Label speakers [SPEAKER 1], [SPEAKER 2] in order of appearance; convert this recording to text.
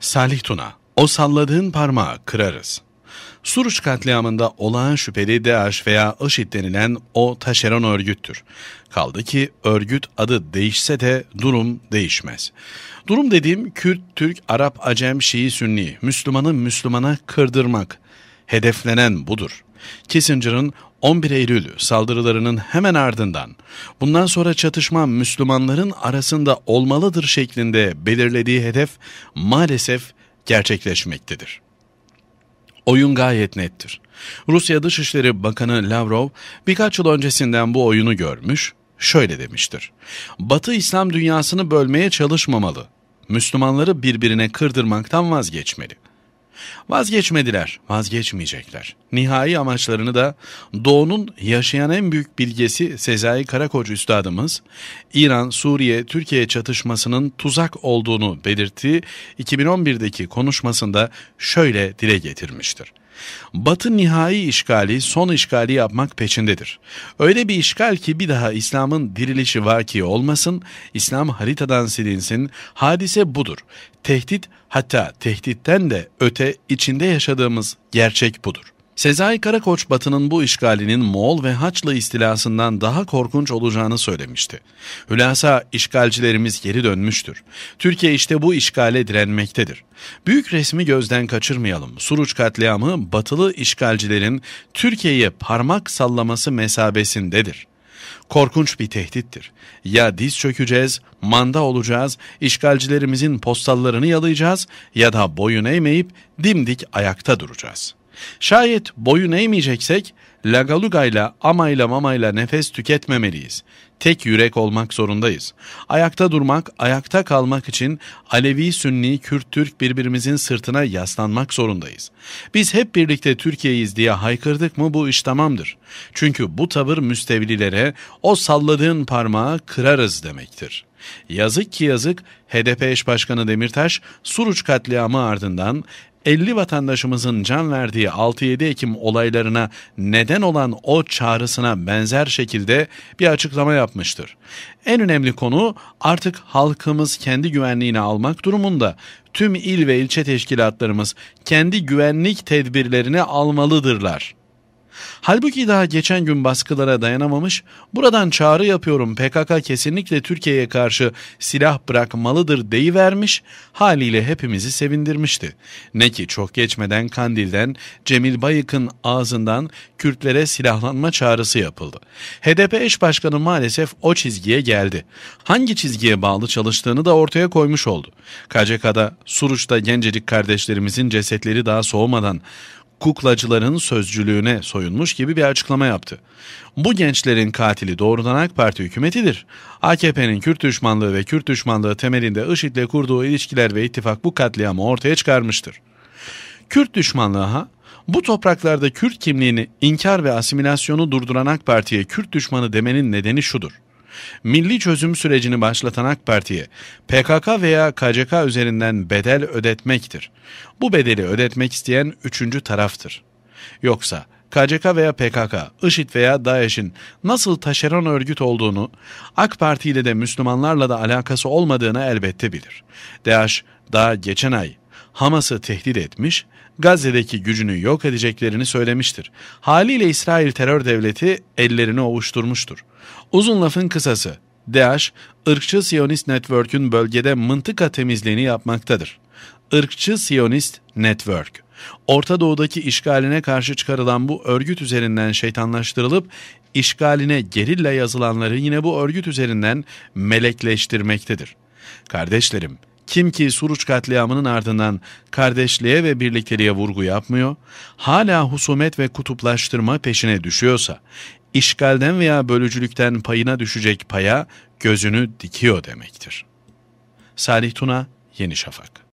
[SPEAKER 1] Salih Tuna, o salladığın parmağı kırarız. Suruç katliamında olağan şüpheli DAEŞ veya IŞİD denilen o taşeron örgüttür. Kaldı ki örgüt adı değişse de durum değişmez. Durum dediğim Kürt, Türk, Arap, Acem, Şii, Sünni, Müslümanı Müslümana kırdırmak hedeflenen budur. Kissinger'ın 11 Eylül saldırılarının hemen ardından bundan sonra çatışma Müslümanların arasında olmalıdır şeklinde belirlediği hedef maalesef gerçekleşmektedir. Oyun gayet nettir. Rusya Dışişleri Bakanı Lavrov birkaç yıl öncesinden bu oyunu görmüş, şöyle demiştir. Batı İslam dünyasını bölmeye çalışmamalı. Müslümanları birbirine kırdırmaktan vazgeçmeli. Vazgeçmediler, vazgeçmeyecekler. Nihai amaçlarını da Doğu'nun yaşayan en büyük bilgesi Sezai Karakoç Üstadımız, İran, Suriye, Türkiye çatışmasının tuzak olduğunu belirttiği 2011'deki konuşmasında şöyle dile getirmiştir. Batı nihai işgali, son işgali yapmak peçindedir. Öyle bir işgal ki bir daha İslam'ın dirilişi vaki olmasın, İslam haritadan silinsin, hadise budur. Tehdit hatta tehditten de öte içinde yaşadığımız gerçek budur. Sezai Karakoç Batı'nın bu işgalinin Moğol ve Haçlı istilasından daha korkunç olacağını söylemişti. Hülasa işgalcilerimiz geri dönmüştür. Türkiye işte bu işgale direnmektedir. Büyük resmi gözden kaçırmayalım. Suruç katliamı batılı işgalcilerin Türkiye'ye parmak sallaması mesabesindedir. Korkunç bir tehdittir. Ya diz çökeceğiz, manda olacağız, işgalcilerimizin postallarını yalayacağız ya da boyun eğmeyip dimdik ayakta duracağız.'' Şayet boyun eğmeyeceksek lagalugayla amayla mamayla nefes tüketmemeliyiz. Tek yürek olmak zorundayız. Ayakta durmak, ayakta kalmak için Alevi, Sünni, Kürt, Türk birbirimizin sırtına yaslanmak zorundayız. Biz hep birlikte Türkiye'yiz diye haykırdık mı bu iş tamamdır. Çünkü bu tavır müstevlilere o salladığın parmağı kırarız demektir.'' Yazık ki yazık HDP eş başkanı Demirtaş Suruç katliamı ardından 50 vatandaşımızın can verdiği 6-7 Ekim olaylarına neden olan o çağrısına benzer şekilde bir açıklama yapmıştır. En önemli konu artık halkımız kendi güvenliğini almak durumunda. Tüm il ve ilçe teşkilatlarımız kendi güvenlik tedbirlerini almalıdırlar. Halbuki daha geçen gün baskılara dayanamamış, buradan çağrı yapıyorum PKK kesinlikle Türkiye'ye karşı silah bırakmalıdır deyivermiş, haliyle hepimizi sevindirmişti. Ne ki çok geçmeden Kandil'den Cemil Bayık'ın ağzından Kürtlere silahlanma çağrısı yapıldı. HDP eş başkanı maalesef o çizgiye geldi. Hangi çizgiye bağlı çalıştığını da ortaya koymuş oldu. KCK'da, Suruç'ta gencecik kardeşlerimizin cesetleri daha soğumadan kuklacıların sözcülüğüne soyunmuş gibi bir açıklama yaptı. Bu gençlerin katili doğrudan AK Parti hükümetidir. AKP'nin Kürt düşmanlığı ve Kürt düşmanlığı temelinde IŞİD'le kurduğu ilişkiler ve ittifak bu katliamı ortaya çıkarmıştır. Kürt düşmanlığı ha, bu topraklarda Kürt kimliğini inkar ve asimilasyonu durduran AK Parti'ye Kürt düşmanı demenin nedeni şudur milli çözüm sürecini başlatan AK Parti'ye PKK veya KCK üzerinden bedel ödetmektir. Bu bedeli ödetmek isteyen üçüncü taraftır. Yoksa KCK veya PKK, IŞİD veya DAEŞ'in nasıl taşeron örgüt olduğunu, AK Parti ile de Müslümanlarla da alakası olmadığını elbette bilir. DAEŞ daha geçen ay Hamas'ı tehdit etmiş, Gazze'deki gücünü yok edeceklerini söylemiştir. Haliyle İsrail terör devleti ellerini ovuşturmuştur. Uzun lafın kısası, DAEŞ, ırkçı Siyonist Network'ün bölgede mıntıka temizliğini yapmaktadır. Irkçı Siyonist Network, Orta Doğu'daki işgaline karşı çıkarılan bu örgüt üzerinden şeytanlaştırılıp, işgaline gerilla yazılanları yine bu örgüt üzerinden melekleştirmektedir. Kardeşlerim, kim ki Suruç katliamının ardından kardeşliğe ve birlikteliğe vurgu yapmıyor, hala husumet ve kutuplaştırma peşine düşüyorsa, işgalden veya bölücülükten payına düşecek paya gözünü dikiyor demektir. Salih Tuna, Yeni Şafak